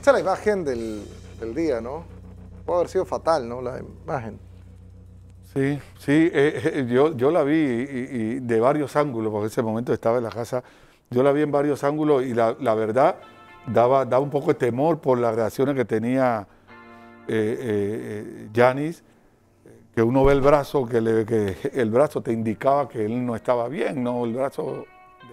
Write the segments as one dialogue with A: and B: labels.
A: Esta es la imagen del, día, ¿no? Puede haber sido fatal, ¿no? La imagen. Sí,
B: sí, eh, eh, yo, yo la vi de varios ángulos, porque en ese momento estaba en la casa, yo la vi en varios ángulos y la, verdad daba, daba un poco de temor por las reacciones que tenía Yanis, eh, que uno ve el brazo, que, le, que, el brazo te indicaba que él no estaba bien, ¿no? El brazo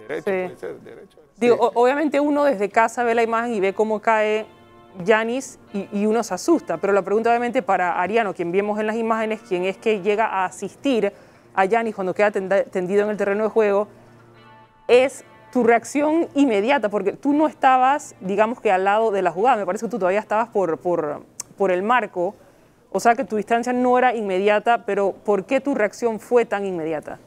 B: derecho,
C: obviamente uno desde casa ve la imagen y ve cómo cae Yanis y, uno se asusta, pero la pregunta obviamente para Ariano, quien vemos en las imágenes, quien es que llega a asistir a Yanis cuando queda tendido en el terreno de juego, es tu reacción inmediata, porque tú no estabas, digamos que al lado de la jugada, me parece que tú todavía estabas por, por, por el marco, o sea que tu distancia no era inmediata, pero ¿por qué tu reacción fue tan inmediata?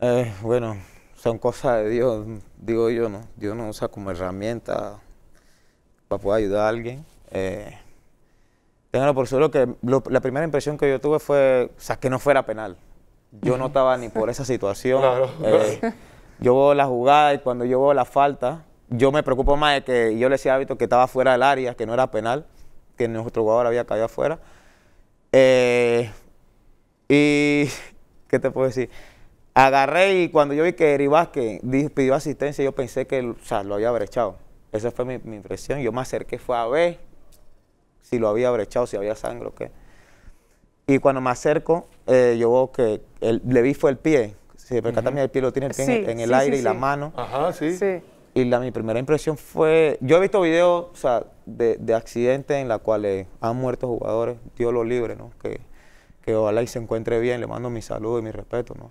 D: Eh, bueno, son cosas de Dios, digo yo, ¿no? Dios no usa como herramienta para poder ayudar a alguien. Eh, por seguro que la primera impresión que yo tuve fue que no fuera penal.
C: Yo no estaba ni por esa situación. Eh,
D: yo veo la jugada y cuando yo veo la falta, yo me preocupo más de que yo le decía hábito que estaba fuera del área, que no era penal, que nuestro jugador había caído afuera. Eh, y, ¿qué te puedo decir? Agarré y cuando yo vi que Eri pidió asistencia, yo pensé que lo había brechado. Esa fue mi, impresión. Yo me acerqué, fue a ver si lo había brechado, si había sangre o qué. Y cuando me acerco, eh, yo veo que le vi fue el pie. Si percata uh el pie lo tiene en, el aire y la mano. Ajá, sí. Y la, mi primera impresión fue, yo he visto videos de, accidentes en los cuales han muerto jugadores, Dios lo libre, ¿no? Que, que ojalá y se encuentre bien, le mando mi salud y mi respeto, ¿no?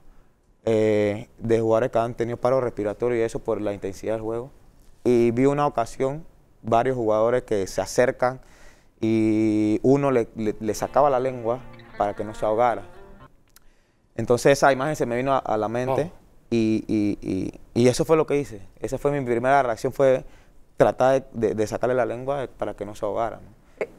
D: Eh, de jugadores que han tenido paro respiratorio y eso por la intensidad del juego y vi una ocasión varios jugadores que se acercan y uno le, sacaba la lengua para que no se ahogara. Entonces esa imagen se me vino a, la mente oh. y, eso fue lo que hice. Esa fue mi primera reacción, fue tratar de, sacarle la lengua para que no se ahogara.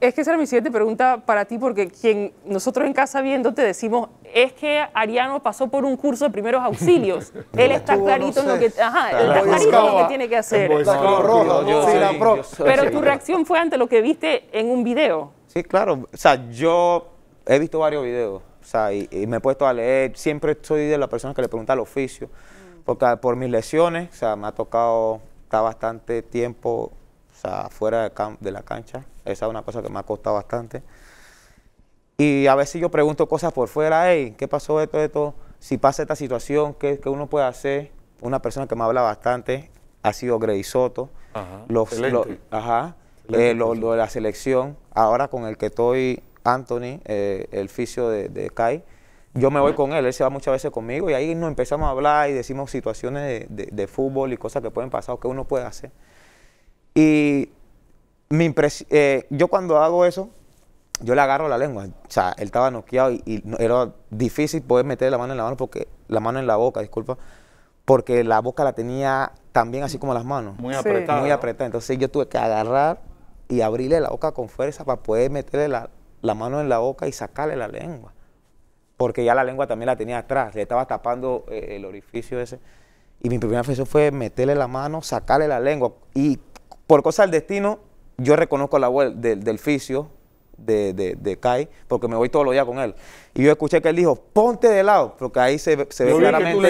C: Es que esa era mi siguiente pregunta para ti, porque quien nosotros en casa viendo te decimos, es que Ariano pasó por un curso de primeros auxilios. él está clarito en lo que, tiene que hacer. Pero tu reacción fue ante lo que viste en un video.
D: Sí, claro. O sea, yo he visto varios videos. O sea, y, me he puesto a leer. Siempre estoy de la persona que le pregunta al oficio. Mm. Porque por mis lesiones, o sea, me ha tocado está bastante tiempo o sea, fuera de, la cancha. Esa es una cosa que me ha costado bastante. Y a veces yo pregunto cosas por fuera, hey, ¿qué pasó esto, esto? Si pasa esta situación, ¿qué, uno puede hacer? Una persona que me habla bastante ha sido Grey Soto. Ajá, los, eh, lo, de la selección. Ahora con el que estoy, Anthony, eh, el fisio de, Kai, yo me voy con él, él se va muchas veces conmigo y ahí nos empezamos a hablar y decimos situaciones de, de, de fútbol y cosas que pueden pasar o que uno puede hacer. Y mi eh, yo cuando hago eso, yo le agarro la lengua. O sea, él estaba noqueado y, era difícil poder meter la mano en la mano porque la mano en la boca, disculpa, porque la boca la tenía también así como las manos. Muy apretada. Muy apretada. Entonces yo tuve que agarrar y abrirle la boca con fuerza para poder meterle la, mano en la boca y sacarle la lengua. Porque ya la lengua también la tenía atrás, le estaba tapando eh, el orificio ese. Y mi primera función fue meterle la mano, sacarle la lengua. Y por cosa del destino, yo reconozco la voz del, del fisio, de, de, Kai, porque me voy todos los días con él. Y yo escuché que él dijo, ponte de lado, porque ahí se, ve claramente.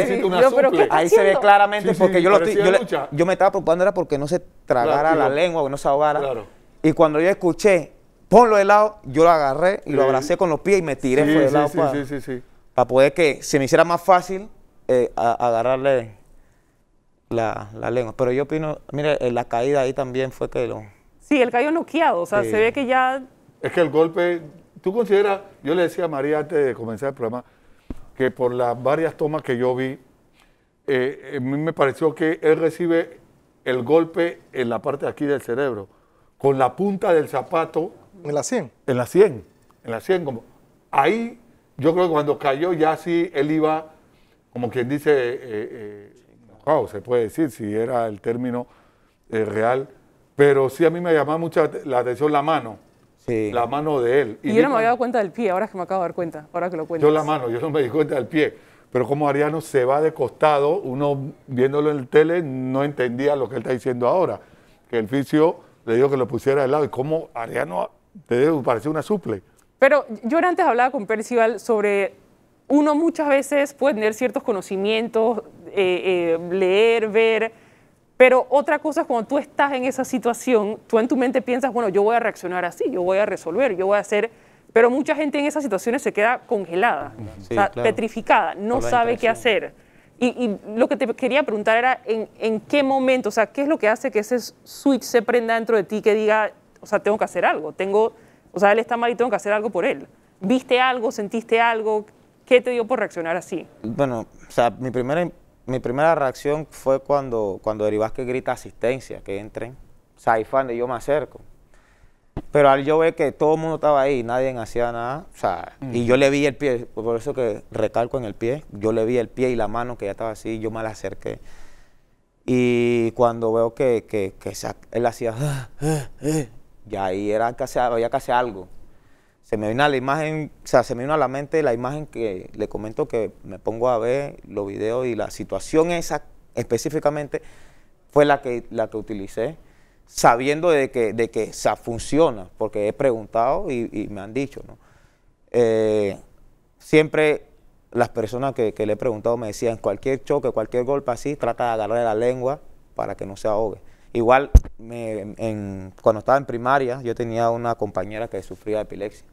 D: ahí se ve claramente, porque yo, lo yo, me estaba preocupando era porque no se tragara la lengua, que no se ahogara. Y cuando yo escuché, ponlo de lado, yo lo agarré y lo abracé con los pies y me tiré por de lado para, poder que se me hiciera más fácil eh, agarrarle la, lengua. Pero yo opino, mire, eh, la caída ahí también fue que lo...
C: Sí, él cayó noqueado, o sea, se ve que ya...
D: Es que el golpe, tú consideras, yo le decía a María antes
B: de comenzar el programa, que por las varias tomas que yo vi, eh, a mí me pareció que él recibe el golpe en la parte de aquí del cerebro, con la punta del zapato. En la
A: 100. En la 100,
B: en la 100, como... Ahí yo creo que cuando cayó ya sí, él iba, como quien dice, eh, eh wow, se puede decir si era el término eh, real, pero sí a mí me llamaba mucho la atención la mano. La mano de él. Y, yo no me había
C: dado cuenta del pie, ahora que me acabo de dar cuenta, ahora que lo cuento. Yo la mano,
B: yo no me di cuenta del pie. Pero como Ariano se va de costado, uno viéndolo en el tele no entendía lo que él está diciendo ahora. Que el fisio le dijo que lo pusiera de lado. Y como Ariano te debe parecer una suple.
C: Pero yo antes hablaba con Percival sobre uno muchas veces puede tener ciertos conocimientos eh, eh, leer, ver. Pero otra cosa es cuando tú estás en esa situación, tú en tu mente piensas, bueno, yo voy a reaccionar así, yo voy a resolver, yo voy a hacer... Pero mucha gente en esas situaciones se queda congelada, o sea, petrificada, no sabe qué hacer. Y, y, lo que te quería preguntar era, ¿en, ¿en, qué momento, o sea, qué es lo que hace que ese switch se prenda dentro de ti que diga, o sea, tengo que hacer algo, tengo, o sea, él está mal y tengo que hacer algo por él? ¿Viste algo, sentiste algo? ¿Qué te dio por reaccionar así?
D: Bueno, o sea, mi primera mi primera reacción fue cuando, cuando que grita asistencia, que entren. Saifan y yo me acerco. Pero al yo ve que todo el mundo estaba ahí, nadie hacía nada, o sea, y mm. yo le vi el pie, por eso que recalco en el pie, yo le vi el pie y la mano que ya estaba así, yo me la acerqué. Y cuando veo que, que, él hacía, ya y ahí era casi, había casi algo se me vino a la imagen, o sea, se me vino a la mente la imagen que le comento que me pongo a ver los videos y la situación esa específicamente fue la que, la que utilicé, sabiendo de que, de que funciona, porque he preguntado y, me han dicho, ¿no? Eh, siempre las personas que, le he preguntado me decían, cualquier choque, cualquier golpe así, trata de agarrarle la lengua para que no se ahogue. Igual, cuando estaba en primaria, yo tenía una compañera que sufría epilepsia.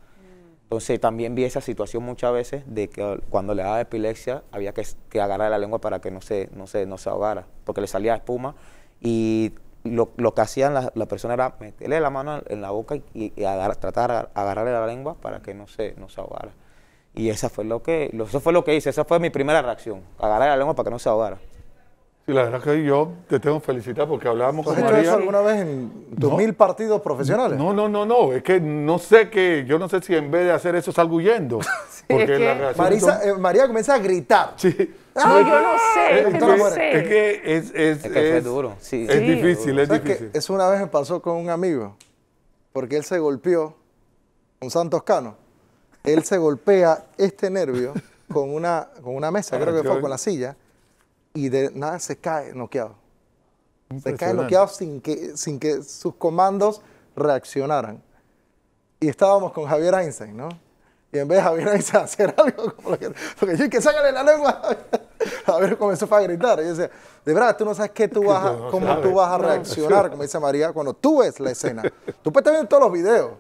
D: Entonces también vi esa situación muchas veces de que cuando le daba epilepsia había que, que agarrar la lengua para que no se, no se, no se ahogara, porque le salía espuma y lo, que hacían las la persona era meterle la mano en la boca y, tratar de agarrarle la lengua para que no se, no se ahogara. Y esa fue lo que, eso fue lo que hice, esa fue mi primera reacción, agarrar la lengua para que no se ahogara. Y la verdad que yo te tengo que felicitar porque hablábamos con María. hecho
A: alguna vez en tus mil partidos
B: profesionales? No, no, no, no. Es que no sé que, yo no sé si en vez de hacer eso salgo huyendo.
A: porque eh, María comienza a gritar. Sí. ¡Ah! No, yo no sé, es, que
B: es, Es que es, duro. Sí. Es difícil, es difícil.
A: Que una vez me pasó con un amigo, porque él se golpeó con Santos Cano. Él se golpea este nervio con una, con una mesa, ah, creo que fue con la silla y de nada se cae noqueado.
D: Se cae noqueado
A: sin que, sin que sus comandos reaccionaran. Y estábamos con Javier Einstein, ¿no? Y en vez de Javier Einstein hacer algo como lo que... Porque yo, que sácale la lengua. Javier comenzó a gritar. Y yo decía, de verdad, tú no sabes qué tú vas cómo tú vas a reaccionar, como dice María, cuando tú ves la escena. tú puedes estar viendo todos los videos.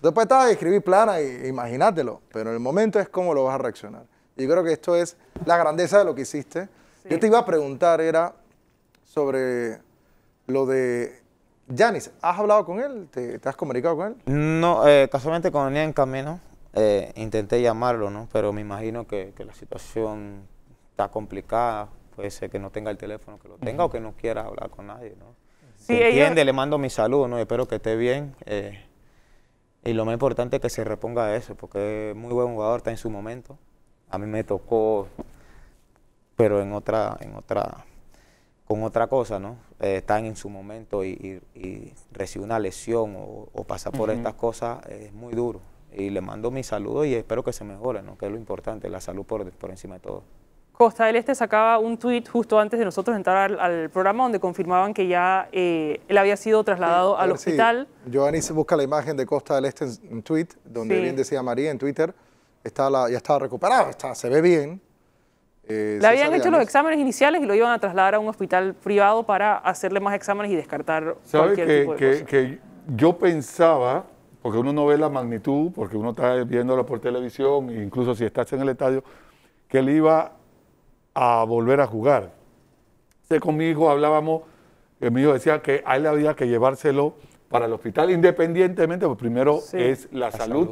A: Tú puedes estar escribir plana e imagínatelo. Pero en el momento es cómo lo vas a reaccionar. Y yo creo que esto es la grandeza de lo que hiciste yo te iba a preguntar, era sobre lo de Janis. ¿Has hablado con él? ¿Te,
D: has comunicado con él? No, eh, casualmente cuando venía en camino eh, intenté llamarlo, ¿no? Pero me imagino que, la situación está complicada. Puede ser que no tenga el teléfono, que lo tenga o que no quiera hablar con nadie, ¿no?
C: Sí, entiende,
D: le mando mi saludo, ¿no? Espero que esté bien. Eh, y lo más importante es que se reponga a eso, porque es muy buen jugador, está en su momento. A mí me tocó pero en otra, en otra, con otra cosa, ¿no? Eh, están en su momento y, y, una lesión o, o pasa por estas cosas, es muy duro. Y le mando mi saludo y espero que se mejore, ¿no? Que es lo importante, la salud por, por encima de todo.
C: Costa del Este sacaba un tweet justo antes de nosotros entrar al, programa donde confirmaban que ya eh, él había sido trasladado al hospital.
D: Sí.
A: se busca la imagen de Costa del Este en, tweet, donde bien decía María en Twitter, está ya estaba recuperado, está, se ve bien, eh, le habían hecho los
C: exámenes iniciales y lo iban a trasladar a un hospital privado para hacerle más exámenes y descartar ¿Sabe cualquier que,
A: que, yo
B: pensaba, porque uno no ve la magnitud, porque uno está viéndolo por televisión, e incluso si estás en el estadio, que él iba a volver a jugar. con mi hijo hablábamos, eh, mi hijo decía que a él había que llevárselo para el hospital independientemente, pues primero es la, salud.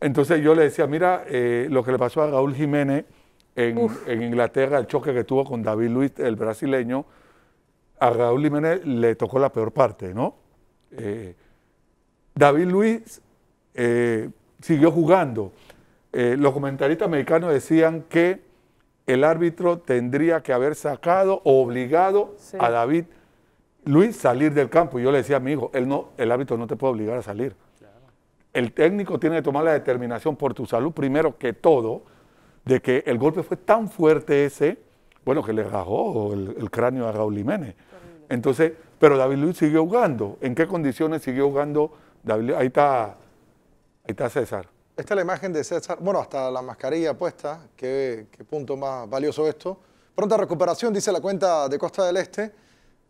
B: Entonces yo le decía, mira, eh, lo que le pasó a Raúl Jiménez en, Inglaterra, el choque que tuvo con David Luis, el brasileño, a Raúl Jiménez le tocó la peor parte, ¿no? Eh, David Luis eh, siguió jugando. Eh, los comentaristas mexicanos decían que el árbitro tendría que haber sacado o obligado a David Luis salir del campo. Y yo le decía a mi hijo, él no, el árbitro no te puede obligar a salir. El técnico tiene que tomar la determinación por tu salud primero que todo de que el golpe fue tan fuerte ese, bueno, que le rajó el, cráneo a Raúl Jiménez. Entonces, pero David Luis siguió jugando. ¿En qué condiciones siguió jugando David Luis? Ahí está, ahí está César.
A: Esta es la imagen de César, bueno, hasta la mascarilla puesta, qué, punto más valioso esto. Pronta recuperación, dice la cuenta de Costa del Este.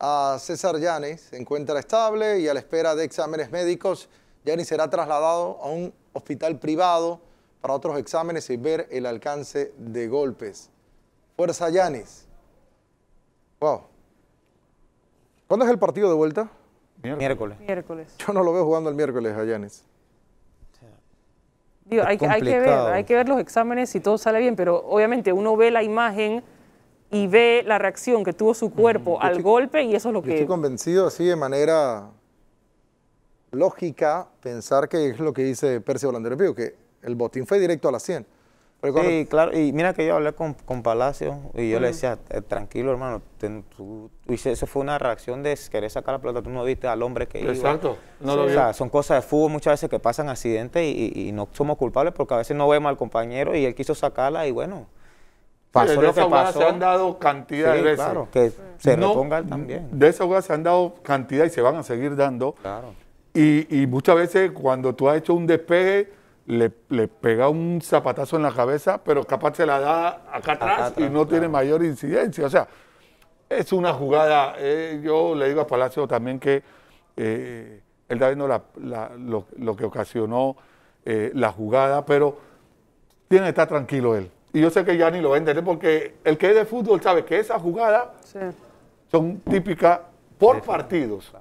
A: A César Yanis se encuentra estable y a la espera de exámenes médicos. Yanis será trasladado a un hospital privado para otros exámenes y ver el alcance de golpes. Fuerza Yanis. Wow. ¿Cuándo es el partido de vuelta?
D: Miércoles.
C: miércoles.
A: Yo no lo veo jugando el miércoles a
C: hay, que ver, los exámenes y todo sale bien, pero obviamente uno ve la imagen y ve la reacción que tuvo su cuerpo al golpe y eso es lo que... Estoy convencido así de manera
A: lógica pensar que es lo que dice Percy Holandero que el botín fue directo a la 100.
D: Sí, claro, y mira que yo hablé con, Palacio y yo le decía, eh, tranquilo hermano, eso fue una reacción de querer sacar la plata. tú no viste al hombre que Exacto. iba. Exacto, no lo O sea, son cosas de fútbol muchas veces que pasan accidentes y, no somos culpables porque a veces no vemos al compañero y él quiso sacarla y bueno, pasó lo que pasó. se han dado cantidad de veces. claro, que se reponga también.
B: De esas jugada se han dado cantidad y se van a seguir dando. Y, y muchas veces cuando tú has hecho un despegue le, le, pega un zapatazo en la cabeza, pero capaz se la da acá atrás, y no tiene mayor incidencia. O sea, es una jugada. Eh, yo le digo a Palacio también que él está viendo lo, que ocasionó eh, la jugada, pero tiene que estar tranquilo él. Y yo sé que ya ni lo va porque el que es de fútbol sabe que esas jugadas son típicas por partidos.